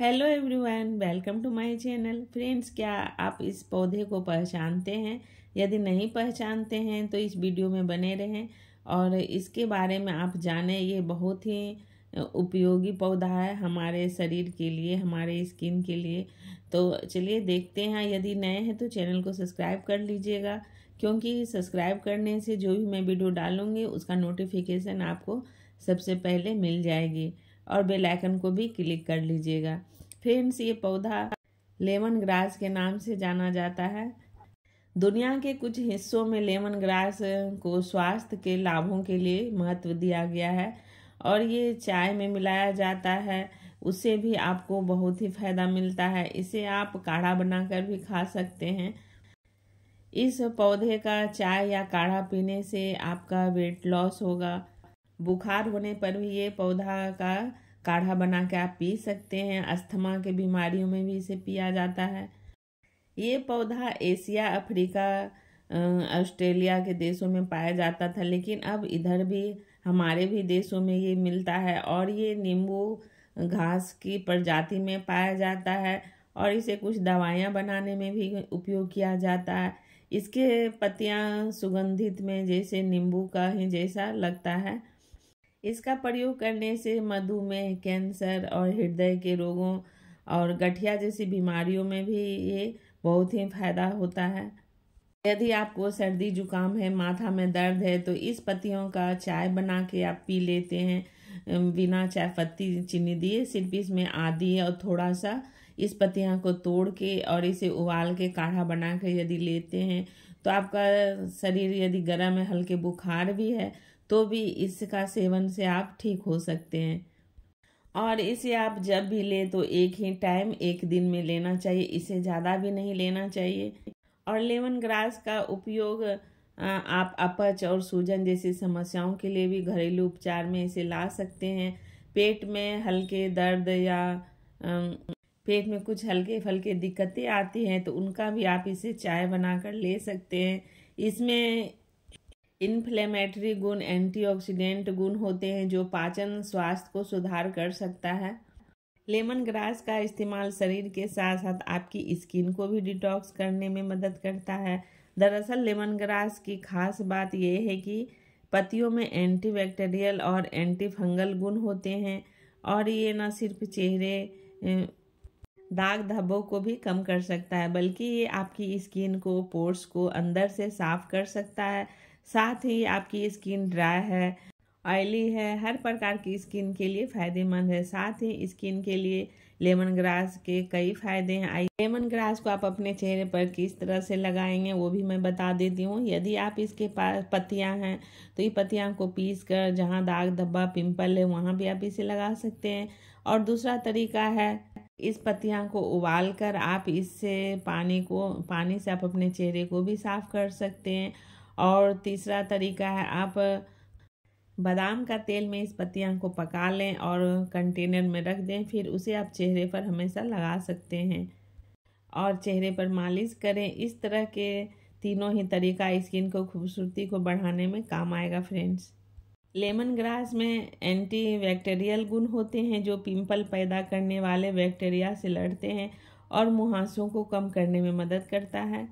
hello everyone welcome to my channel friends क्या आप इस पौधे को पहचानते हैं यदि नहीं पहचानते हैं तो इस वीडियो में बने रहें और इसके बारे में आप जानें ये बहुत ही उपयोगी पौधा है हमारे शरीर के लिए हमारे स्किन के लिए तो चलिए देखते हैं यदि नए हैं तो चैनल को सब्सक्राइब कर लीजिएगा क्योंकि सब्सक्राइब करने से जो भी मैं वीडियो डालूँगी उसका नोटिफिकेशन आपको सबसे पहले मिल जाएगी और बेल आइकन को भी क्लिक कर लीजिएगा फ्रेंड्स ये पौधा लेमन ग्रास के नाम से जाना जाता है दुनिया के कुछ हिस्सों में लेमन ग्रास को स्वास्थ्य के लाभों के लिए महत्व दिया गया है और ये चाय में मिलाया जाता है उससे भी आपको बहुत ही फायदा मिलता है इसे आप काढ़ा बनाकर भी खा सकते हैं इस पौधे का चाय या काढ़ा पीने से आपका वेट लॉस होगा बुखार होने पर भी ये पौधा का काढ़ा बना के आप पी सकते हैं अस्थमा के बीमारियों में भी इसे पिया जाता है ये पौधा एशिया अफ्रीका ऑस्ट्रेलिया के देशों में पाया जाता था लेकिन अब इधर भी हमारे भी देशों में ये मिलता है और ये नींबू घास की प्रजाति में पाया जाता है और इसे कुछ दवाइयाँ बनाने में भी उपयोग किया जाता है इसके पत्तियाँ सुगंधित में जैसे नींबू का ही जैसा लगता है इसका प्रयोग करने से मधुमेह कैंसर और हृदय के रोगों और गठिया जैसी बीमारियों में भी ये बहुत ही फायदा होता है यदि आपको सर्दी जुकाम है माथा में दर्द है तो इस पत्तियों का चाय बना के आप पी लेते हैं बिना चाय पत्ती चीनी दिए सिर्फ इसमें आदि और थोड़ा सा इस पत्तियाँ को तोड़ के और इसे उबाल के काढ़ा बना के यदि लेते हैं तो आपका शरीर यदि गर्म है हल्के बुखार भी है तो भी इसका सेवन से आप ठीक हो सकते हैं और इसे आप जब भी लें तो एक ही टाइम एक दिन में लेना चाहिए इसे ज़्यादा भी नहीं लेना चाहिए और लेमन ग्रास का उपयोग आप अपच और सूजन जैसी समस्याओं के लिए भी घरेलू उपचार में इसे ला सकते हैं पेट में हल्के दर्द या पेट में कुछ हल्के फल्के दिक्कतें आती हैं तो उनका भी आप इसे चाय बनाकर ले सकते हैं इसमें इन्फ्लेमेटरी गुण एंटीऑक्सीडेंट गुण होते हैं जो पाचन स्वास्थ्य को सुधार कर सकता है लेमन ग्रास का इस्तेमाल शरीर के साथ साथ आपकी स्किन को भी डिटॉक्स करने में मदद करता है दरअसल लेमन ग्रास की खास बात यह है कि पतियों में एंटीबैक्टीरियल और एंटी फंगल गुण होते हैं और ये न सिर्फ चेहरे दाग धब्बों को भी कम कर सकता है बल्कि ये आपकी स्किन को पोर्स को अंदर से साफ कर सकता है साथ ही आपकी स्किन ड्राई है ऑयली है हर प्रकार की स्किन के लिए फायदेमंद है साथ ही स्किन के लिए लेमन ग्रास के कई फायदे हैं आई लेमन ग्रास को आप अपने चेहरे पर किस तरह से लगाएंगे वो भी मैं बता देती हूँ यदि आप इसके पास पत्तियाँ हैं तो ये पत्तियाँ को पीस कर जहाँ दाग धब्बा पिंपल है वहाँ भी आप इसे लगा सकते हैं और दूसरा तरीका है इस पत्तियाँ को उबाल कर आप इससे पानी को पानी से आप अपने चेहरे को भी साफ़ कर सकते हैं और तीसरा तरीका है आप बादाम का तेल में इस पत्तियाँ को पका लें और कंटेनर में रख दें फिर उसे आप चेहरे पर हमेशा लगा सकते हैं और चेहरे पर मालिश करें इस तरह के तीनों ही तरीका स्किन को खूबसूरती को बढ़ाने में काम आएगा फ्रेंड्स लेमन ग्रास में एंटी बैक्टेरियल गुण होते हैं जो पिंपल पैदा करने वाले बैक्टीरिया से लड़ते हैं और मुहासों को कम करने में मदद करता है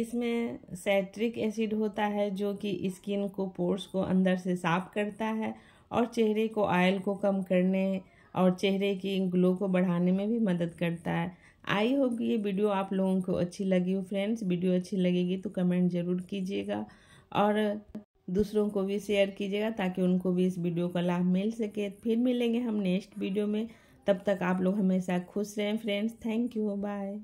इसमें सैट्रिक एसिड होता है जो कि स्किन को पोर्स को अंदर से साफ करता है और चेहरे को आयल को कम करने और चेहरे की ग्लो को बढ़ाने में भी मदद करता है आई होप ये वीडियो आप लोगों को अच्छी लगी हो फ्रेंड्स वीडियो अच्छी लगेगी तो कमेंट ज़रूर कीजिएगा और दूसरों को भी शेयर कीजिएगा ताकि उनको भी इस वीडियो का लाभ मिल सके फिर मिलेंगे हम नेक्स्ट वीडियो में तब तक आप लोग हमेशा खुश रहें फ्रेंड्स थैंक यू बाय